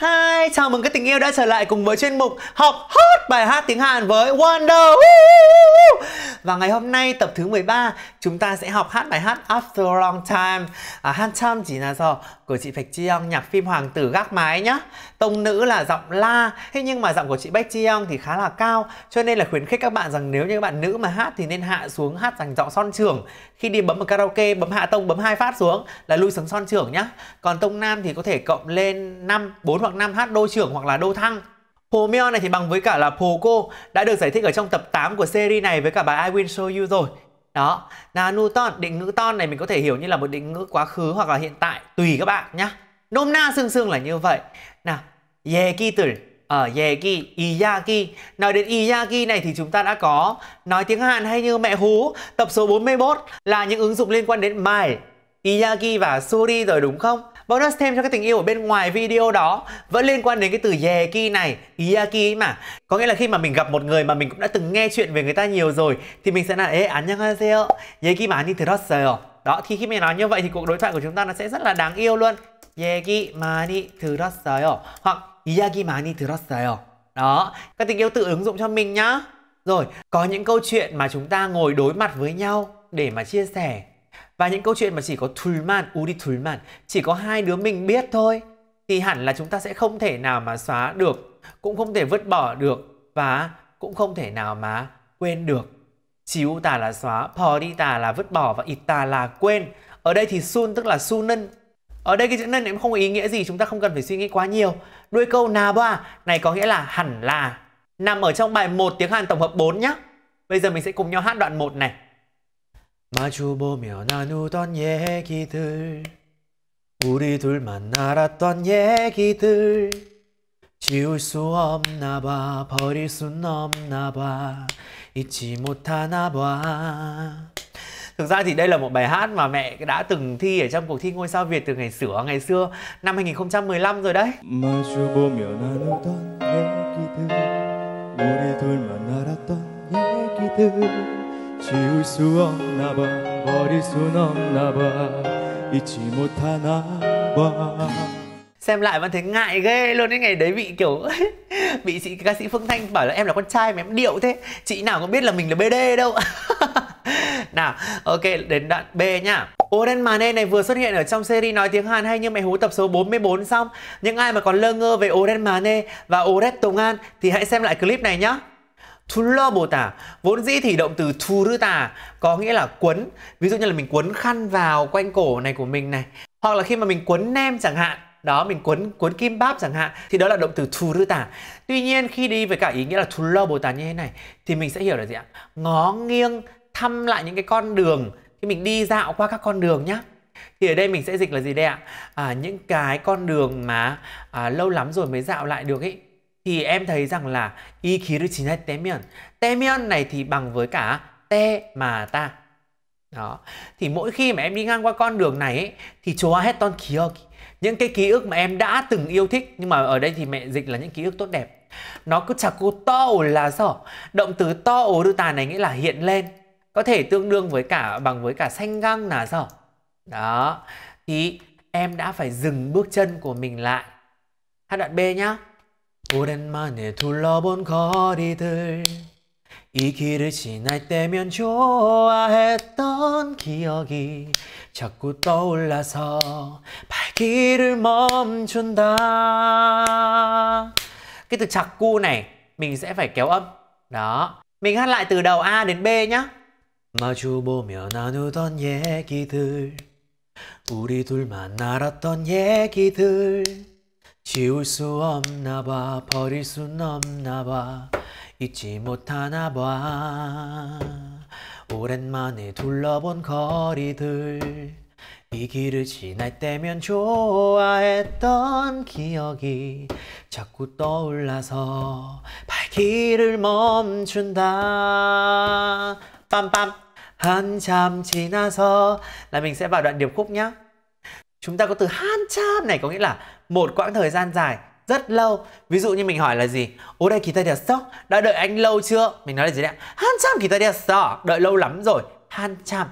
Hi, chào mừng các tình yêu đã trở lại cùng với chuyên mục Học hot bài hát tiếng Hàn với Wonder Và ngày hôm nay tập thứ 13 chúng ta sẽ học hát bài hát After a Long Time à, là do của chị Bạch Chiong nhạc phim Hoàng tử gác mái nhá Tông nữ là giọng la Thế nhưng mà giọng của chị Bạch Chiong thì khá là cao Cho nên là khuyến khích các bạn rằng nếu như các bạn nữ mà hát thì nên hạ xuống hát dành giọng son trưởng Khi đi bấm vào karaoke bấm hạ tông bấm hai phát xuống là lui xuống son trưởng nhá Còn tông nam thì có thể cộng lên 5, 4 hoặc Nam Hát Đô trưởng hoặc là Đô Thăng. Hồ Meo này thì bằng với cả là Hồ Cô đã được giải thích ở trong tập 8 của series này với cả bài I Will Show You rồi. Đó, là nu-ton định ngữ ton này mình có thể hiểu như là một định ngữ quá khứ hoặc là hiện tại, tùy các bạn nhá. Nôm na xương xương là như vậy. Nào, tử ở ờ, yeki, iyaki. Nói đến iyaki này thì chúng ta đã có nói tiếng Hàn hay như mẹ hú, tập số 41 là những ứng dụng liên quan đến mài, iyaki và suri rồi đúng không? bonus vâng, thêm cho cái tình yêu ở bên ngoài video đó vẫn liên quan đến cái từ yeki này iaki ấy mà có nghĩa là khi mà mình gặp một người mà mình cũng đã từng nghe chuyện về người ta nhiều rồi thì mình sẽ là ế án nhang haseo yeki mà anh 들었어요 đó thì khi mình nói như vậy thì cuộc đối thoại của chúng ta nó sẽ rất là đáng yêu luôn mà 얘기 많이 들었어요 hoặc mà 이야기 많이 들었어요 đó các tình yêu tự ứng dụng cho mình nhá rồi có những câu chuyện mà chúng ta ngồi đối mặt với nhau để mà chia sẻ và những câu chuyện mà chỉ có Man Thúyman, Udi Man chỉ có hai đứa mình biết thôi thì hẳn là chúng ta sẽ không thể nào mà xóa được, cũng không thể vứt bỏ được và cũng không thể nào mà quên được. chỉ u tà là xóa, pò đi tà là vứt bỏ và ít tà là quên. Ở đây thì sun tức là su nân. Ở đây cái chữ nân cũng không có ý nghĩa gì, chúng ta không cần phải suy nghĩ quá nhiều. Đuôi câu nà ba này có nghĩa là hẳn là nằm ở trong bài 1 tiếng Hàn tổng hợp 4 nhá Bây giờ mình sẽ cùng nhau hát đoạn 1 này. 마주보며 나누던 얘기들 우리 둘만 알았던 얘기들 지울 수 없나 봐 버릴 순 없나 봐 잊지 못하나 봐 Thực ra thì đây là một bài hát mà mẹ đã từng thi ở trong cuộc thi ngôi sao Việt từ ngày sửa ngày xưa năm 2015 rồi đấy. 마주보며 나누던 얘기들 우리 둘만 알았던 얘기들 지울 수 없나 봐 버릴 순 없나 봐 잊지 못하나 봐 xem lại vẫn thấy ngại ghê luôn ấy ngày đấy bị kiểu bị chị ca sĩ Phương Thanh bảo là em là con trai mà em điệu thế chị nào cũng biết là mình là BD đâu nào ok đến đoạn B nhá Oren Mane này vừa xuất hiện ở trong series Nói tiếng Hàn hay như mẹ hú tập số 44 xong Những ai mà còn lơ ngơ về Oren Mane và Oren Tùng An thì hãy xem lại clip này nhá 둘러보다 vốn dĩ thì động từ 두르다 có nghĩa là quấn ví dụ như là mình quấn khăn vào quanh cổ này của mình này hoặc là khi mà mình quấn nem chẳng hạn đó mình quấn quấn kim bắp chẳng hạn thì đó là động từ tả tuy nhiên khi đi với cả ý nghĩa là tả như thế này thì mình sẽ hiểu là gì ạ ngó nghiêng thăm lại những cái con đường khi mình đi dạo qua các con đường nhá thì ở đây mình sẽ dịch là gì đây ạ à, những cái con đường mà à, lâu lắm rồi mới dạo lại được ấy thì em thấy rằng là khí 이 길을 지날 때면 때면 này thì bằng với cả te mà ta đó thì mỗi khi mà em đi ngang qua con đường này ấy, thì chúa hết ton kiyoki những cái ký ức mà em đã từng yêu thích nhưng mà ở đây thì mẹ dịch là những ký ức tốt đẹp nó cứ chả cô to là rõ động từ to ổ đư tà này nghĩa là hiện lên có thể tương đương với cả bằng với cả xanh găng là rõ đó thì em đã phải dừng bước chân của mình lại hai đoạn b nhá 오랜만에 둘러본 거리들 이 길을 지날 때면 좋아했던 기억이 자꾸 떠올라서 발길을 멈춘다 Cái từ chặt cu này mình sẽ phải kéo âm Đó Mình hát lại từ đầu A đến B nhá 마주보며 나누던 얘기들 우리 둘만 알았던 얘기들 지울 수 없나 봐 버릴 순 없나 봐 잊지 못하나 봐 오랜만에 둘러본 거리들 이 길을 지날 때면 좋아했던 기억이 자꾸 떠올라서 발길을 멈춘다 빰빰 한참 지나서 라밍 세바 란 랩곡냐? chúng ta có từ han cham này có nghĩa là một quãng thời gian dài rất lâu ví dụ như mình hỏi là gì ô đây kỳ ta 오래 기다렸어 đã đợi anh lâu chưa mình nói là gì đấy han cham kỳ ta 한참 기다렸어 đợi lâu lắm rồi han cham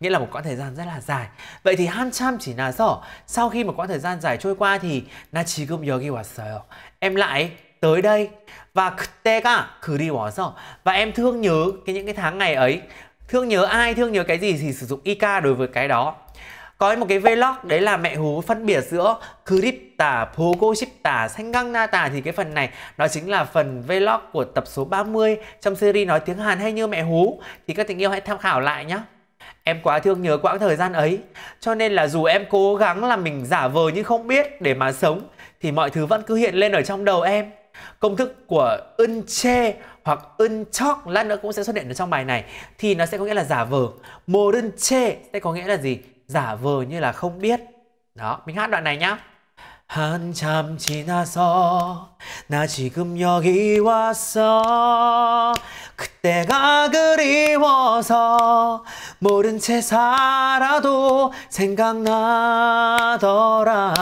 nghĩa là một quãng thời gian rất là dài vậy thì han cham chỉ là rõ sau khi một quãng thời gian dài trôi qua thì na chỉ 나 지금 여기 왔어요 em lại tới đây và đi bỏ 그리워서 và em thương nhớ cái những cái tháng ngày ấy thương nhớ ai thương nhớ cái gì thì sử dụng ik đối với cái đó có một cái vlog đấy là mẹ hú phân biệt giữa Kripta, Pogo Shipta, na, Nata thì cái phần này nó chính là phần vlog của tập số 30 trong series nói tiếng Hàn hay như mẹ hú thì các tình yêu hãy tham khảo lại nhé. Em quá thương nhớ quãng thời gian ấy Cho nên là dù em cố gắng là mình giả vờ như không biết để mà sống Thì mọi thứ vẫn cứ hiện lên ở trong đầu em Công thức của ưng chê hoặc ưng chok lát nữa cũng sẽ xuất hiện ở trong bài này Thì nó sẽ có nghĩa là giả vờ Modern chê sẽ có nghĩa là gì? giả vờ như là không biết đó mình hát đoạn này nhá chỉ chỉ na na so so, ghi 한참 지나서 나 지금 여기 왔어 그때가 그리워서 모른 채 살아도 생각나더라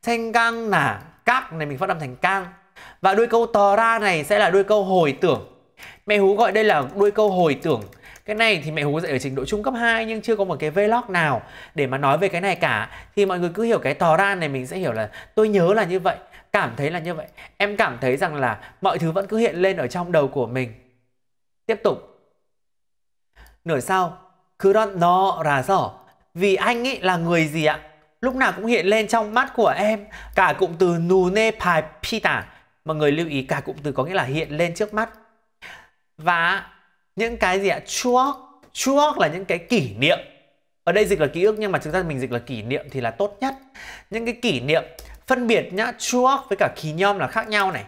생각나 các này mình phát âm thành căng và đuôi câu tò ra này sẽ là đuôi câu hồi tưởng mẹ hú gọi đây là đuôi câu hồi tưởng cái này thì mẹ hú dạy ở trình độ trung cấp 2 nhưng chưa có một cái vlog nào để mà nói về cái này cả thì mọi người cứ hiểu cái tò đan này mình sẽ hiểu là tôi nhớ là như vậy cảm thấy là như vậy em cảm thấy rằng là mọi thứ vẫn cứ hiện lên ở trong đầu của mình tiếp tục nửa sau cứ nó 그런너 라서 vì anh ấy là người gì ạ lúc nào cũng hiện lên trong mắt của em cả cụm từ nune pai pita mọi người lưu ý cả cụm từ có nghĩa là hiện lên trước mắt và những cái gì ạ chuốc chuốc là những cái kỷ niệm ở đây dịch là ký ức nhưng mà chúng ta mình dịch là kỷ niệm thì là tốt nhất những cái kỷ niệm phân biệt nhá chuốc với cả khí nhom là khác nhau này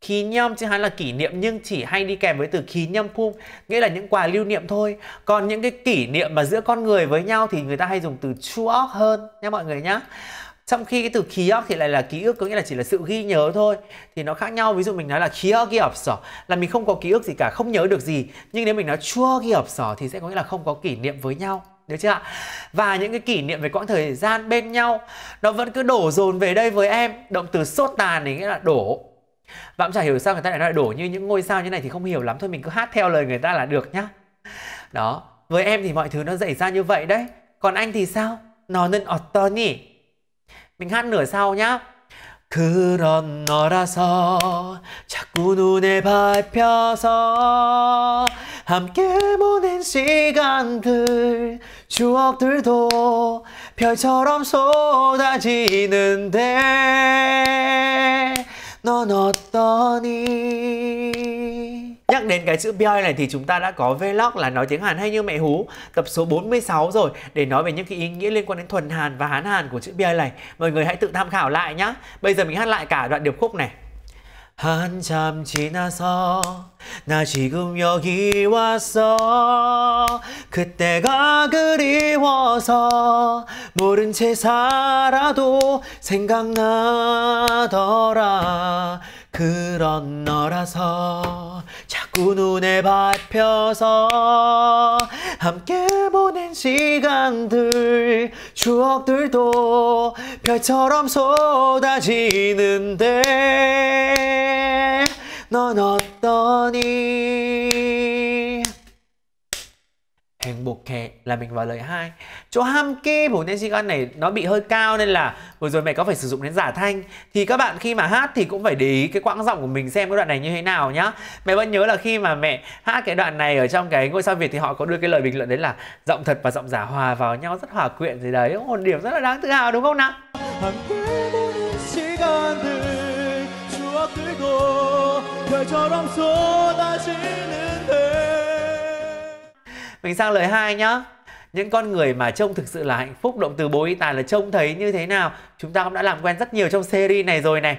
khí nhom chứ hay là kỷ niệm nhưng chỉ hay đi kèm với từ khí nhâm phum nghĩa là những quà lưu niệm thôi còn những cái kỷ niệm mà giữa con người với nhau thì người ta hay dùng từ chuốc hơn nha mọi người nhá trong khi cái từ ký ức thì lại là ký ức có nghĩa là chỉ là sự ghi nhớ thôi thì nó khác nhau ví dụ mình nói là ký ức ghi ập sỏ là mình không có ký ức gì cả không nhớ được gì nhưng nếu mình nói chua ghi ập sỏ thì sẽ có nghĩa là không có kỷ niệm với nhau được chưa ạ và những cái kỷ niệm về quãng thời gian bên nhau nó vẫn cứ đổ dồn về đây với em động từ sốt tàn thì nghĩa là đổ và cũng chả hiểu sao người ta lại nói đổ như những ngôi sao như này thì không hiểu lắm thôi mình cứ hát theo lời người ta là được nhá đó với em thì mọi thứ nó xảy ra như vậy đấy còn anh thì sao nó nên ọt to nhỉ Mình hát nửa sau nhá. 그런 너라서 자꾸 눈에 밟혀서 함께 보낸 시간들 추억들도 별처럼 쏟아지는데 넌 어떠니 nhắc đến cái chữ bi này thì chúng ta đã có vlog là nói tiếng Hàn hay như mẹ hú tập số 46 rồi để nói về những cái ý nghĩa liên quan đến thuần Hàn và Hán Hàn của chữ bi này. Mọi người hãy tự tham khảo lại nhá. Bây giờ mình hát lại cả đoạn điệp khúc này. 한참 지나서 나 지금 여기 왔어 그때가 그리워서 모른 채 살아도 생각나더라 그런 너라서 자꾸 그 눈에 밟혀서 함께 보낸 시간들 추억들도 별처럼 쏟아지는데 넌 어떠니 thành buộc kẻ là mình vào lời hai chỗ ham hamke của con này nó bị hơi cao nên là vừa rồi mẹ có phải sử dụng đến giả thanh thì các bạn khi mà hát thì cũng phải để ý cái quãng giọng của mình xem cái đoạn này như thế nào nhá mẹ vẫn nhớ là khi mà mẹ hát cái đoạn này ở trong cái ngôi sao việt thì họ có đưa cái lời bình luận đấy là giọng thật và giọng giả hòa vào nhau rất hòa quyện gì đấy một điểm rất là đáng tự hào đúng không nào mình sang lời hai nhá những con người mà trông thực sự là hạnh phúc động từ bố y tài là trông thấy như thế nào chúng ta cũng đã làm quen rất nhiều trong series này rồi này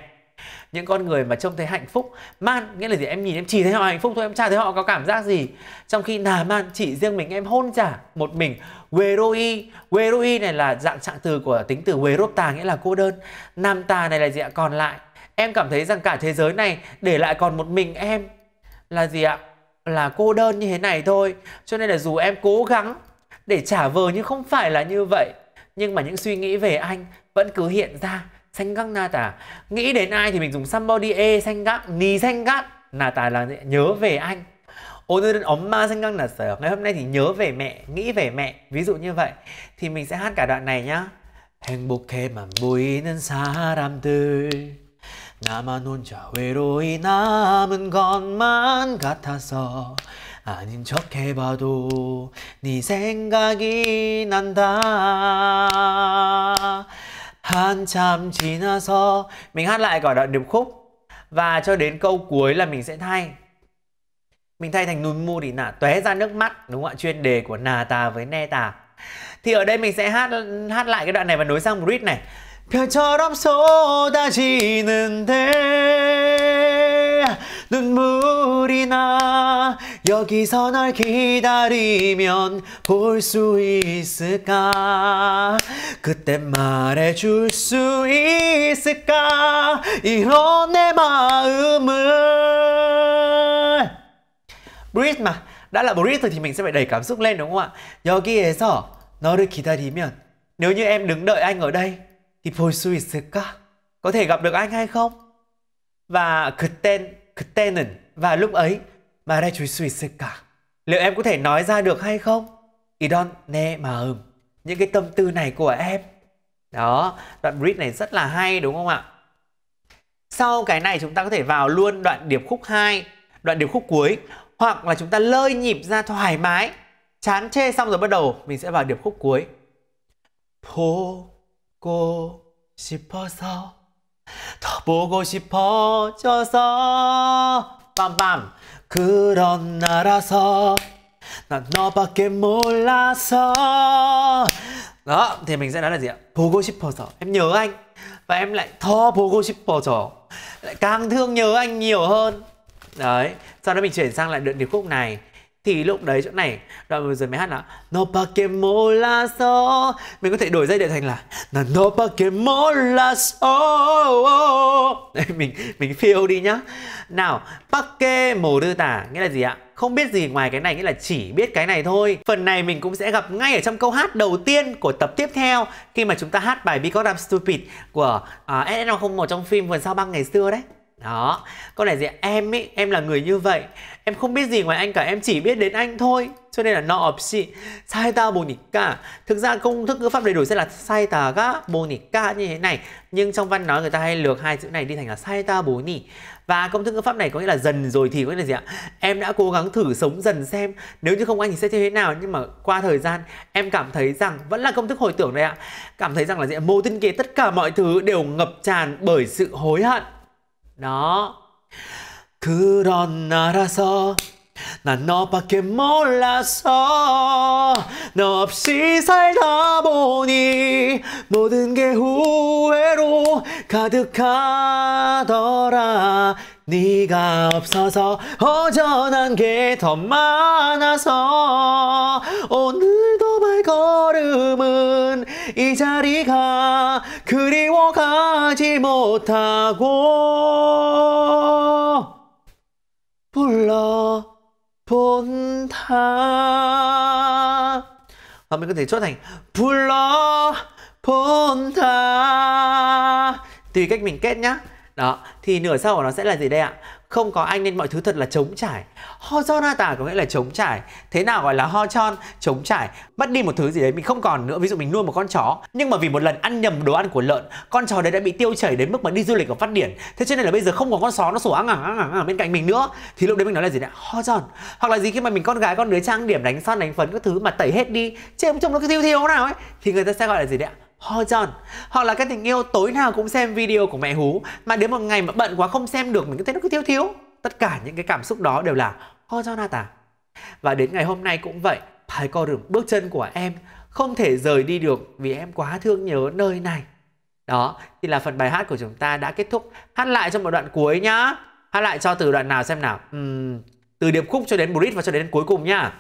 những con người mà trông thấy hạnh phúc man nghĩa là gì em nhìn em chỉ thấy họ hạnh phúc thôi em chả thấy họ có cảm giác gì trong khi nà man chỉ riêng mình em hôn chả một mình weroi weroi này là dạng trạng từ của tính từ werota nghĩa là cô đơn nam ta này là gì ạ còn lại em cảm thấy rằng cả thế giới này để lại còn một mình em là gì ạ là cô đơn như thế này thôi cho nên là dù em cố gắng để trả vờ nhưng không phải là như vậy nhưng mà những suy nghĩ về anh vẫn cứ hiện ra xanh găng na tả nghĩ đến ai thì mình dùng somebody e xanh găng, ni xanh gác na tả là nhớ về anh ma găng là 생각났어요. Ngày hôm nay thì nhớ về mẹ, nghĩ về mẹ. Ví dụ như vậy. Thì mình sẽ hát cả đoạn này nhá. 행복해만 보이는 사람들 나만 혼자 외로이 남은 것만 같아서 아닌 척 해봐도 네 생각이 난다 한참 지나서 mình hát lại gọi đoạn điệp khúc và cho đến câu cuối là mình sẽ thay mình thay thành nùn mu thì nả tóe ra nước mắt đúng không ạ chuyên đề của nà tà với Nê tà thì ở đây mình sẽ hát hát lại cái đoạn này và nối sang bridge này 별처럼 쏟아지는데 눈물이 나 여기서 널 기다리면 볼 수 있을까 그때 말해줄 수 있을까 이런 내 마음을 브리트 마 đã là burrito thì mình sẽ phải đẩy cảm xúc lên đúng không ạ? Yogie에서 너를 기다리면 nếu như em đứng đợi anh ở đây Hippoi có thể gặp được anh hay không? Và Kten, Ktenen và lúc ấy mà ra chú Suisuka liệu em có thể nói ra được hay không? Idon ne mà ừm những cái tâm tư này của em đó đoạn bridge này rất là hay đúng không ạ sau cái này chúng ta có thể vào luôn đoạn điệp khúc 2 đoạn điệp khúc cuối hoặc là chúng ta lơi nhịp ra thoải mái chán chê xong rồi bắt đầu mình sẽ vào điệp khúc cuối Thô 보고 싶어서 더 보고 싶어져서 빰빰 그런 나라서 난 너밖에 몰라서 đó thì mình sẽ nói là gì ạ 보고 싶어서 em nhớ anh và em lại thó 보고 싶어서 lại càng thương nhớ anh nhiều hơn đấy sau đó mình chuyển sang lại đoạn điệp khúc này thì lúc đấy chỗ này đoạn vừa rồi mới hát là no pakemo la so mình có thể đổi dây để thành là là no pakemo la so đấy, mình mình phiêu đi nhá nào pake mồ đưa tả nghĩa là gì ạ không biết gì ngoài cái này nghĩa là chỉ biết cái này thôi phần này mình cũng sẽ gặp ngay ở trong câu hát đầu tiên của tập tiếp theo khi mà chúng ta hát bài Because I'm Stupid của uh, à, SN01 trong phim vườn sao băng ngày xưa đấy đó câu này gì em ấy em là người như vậy em không biết gì ngoài anh cả em chỉ biết đến anh thôi cho nên là nó 없이 살다 보니까 thực ra công thức ngữ pháp đầy đủ sẽ là 살다가 보니까 như thế này nhưng trong văn nói người ta hay lược hai chữ này đi thành là 살다 보니 và công thức ngữ pháp này có nghĩa là dần rồi thì có nghĩa là gì ạ em đã cố gắng thử sống dần xem nếu như không anh thì sẽ như thế nào nhưng mà qua thời gian em cảm thấy rằng vẫn là công thức hồi tưởng đây ạ cảm thấy rằng là gì mô tinh kế tất cả mọi thứ đều ngập tràn bởi sự hối hận 나 그런 나라서 난 너밖에 몰라서 너 없이 살다 보니 모든 게 후회로 가득하더라 네가 없어서 허전한 게 더 많아서 오늘도 걸음은 이 자리가 그리워 가지 못하고 불러 본다. 하면 근데 저는 불러 본다. Tùy cách mình kết nhá. Đó, thì nửa sau của nó sẽ là gì đây ạ? không có anh nên mọi thứ thật là trống trải ho cho na tả có nghĩa là trống trải thế nào gọi là ho chon trống trải mất đi một thứ gì đấy mình không còn nữa ví dụ mình nuôi một con chó nhưng mà vì một lần ăn nhầm đồ ăn của lợn con chó đấy đã bị tiêu chảy đến mức mà đi du lịch ở phát điển thế cho nên là bây giờ không có con chó nó sủa ăn ngẳng ăn ngẳng bên cạnh mình nữa thì lúc đấy mình nói là gì đấy ho giòn hoặc là gì khi mà mình con gái con đứa trang điểm đánh son đánh phấn các thứ mà tẩy hết đi trông trông nó cứ thiêu thiêu nào ấy thì người ta sẽ gọi là gì đấy Hoi John hoặc là các tình yêu tối nào cũng xem video của mẹ hú mà đến một ngày mà bận quá không xem được mình cứ thấy nó cứ thiếu thiếu tất cả những cái cảm xúc đó đều là Hoi John à và đến ngày hôm nay cũng vậy phải co được bước chân của em không thể rời đi được vì em quá thương nhớ nơi này đó thì là phần bài hát của chúng ta đã kết thúc hát lại cho một đoạn cuối nhá hát lại cho từ đoạn nào xem nào uhm, từ điệp khúc cho đến bridge và cho đến cuối cùng nhá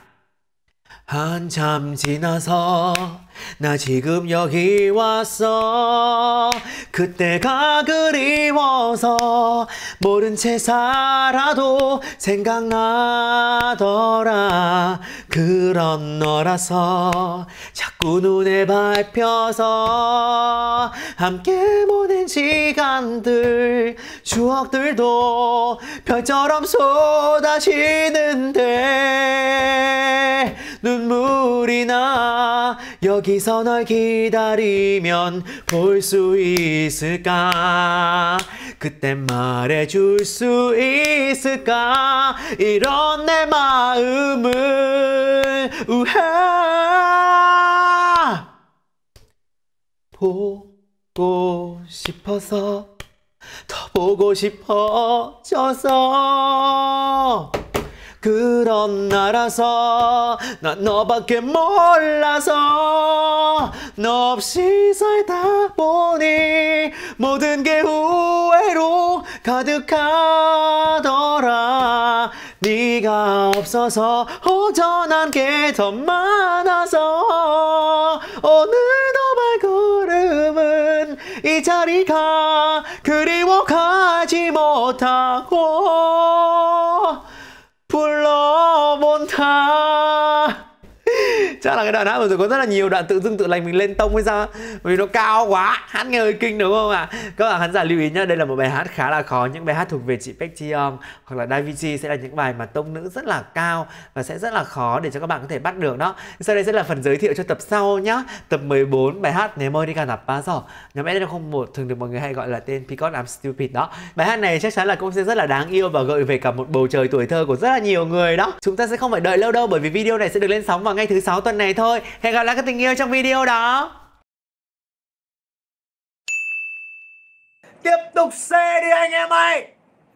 한참 지나서 나 지금 여기 왔어 그때가 그리워서 모른 채 살아도 생각나더라 그런 너라서 자꾸 눈에 밟혀서 함께 보낸 시간들 추억들도 별처럼 쏟아지는데 눈물이 나 여기서 널 기다리면 볼 수 있을까 그땐 말해줄 수 있을까 이런 내 마음을 우하 보고 싶어서 더 보고 싶어져서 그런 나라서 난 너밖에 몰라서 너 없이 살다 보니 모든 게 후회로 가득하던 의가 없어서 허전한 게 더 많아서 오늘도 발걸음은 이 자리가 그리워 가지 못하고 불러본다 chắc là cái đoạn hát vừa rồi có rất là nhiều đoạn tự dưng tự lành mình lên tông hay sao vì nó cao quá hát nghe hơi kinh đúng không ạ à? các bạn khán giả lưu ý nhá đây là một bài hát khá là khó những bài hát thuộc về chị Baek Jion hoặc là Davichi sẽ là những bài mà tông nữ rất là cao và sẽ rất là khó để cho các bạn có thể bắt được đó sau đây sẽ là phần giới thiệu cho tập sau nhá tập 14 bài hát nếu mơ đi cả nạp ba giờ nhóm không một, thường được mọi người hay gọi là tên Peacock I'm Stupid đó bài hát này chắc chắn là cũng sẽ rất là đáng yêu và gợi về cả một bầu trời tuổi thơ của rất là nhiều người đó chúng ta sẽ không phải đợi lâu đâu bởi vì video này sẽ được lên sóng vào ngay thứ sáu tuần tuần này thôi hẹn gặp lại các tình yêu trong video đó tiếp tục xe đi anh em ơi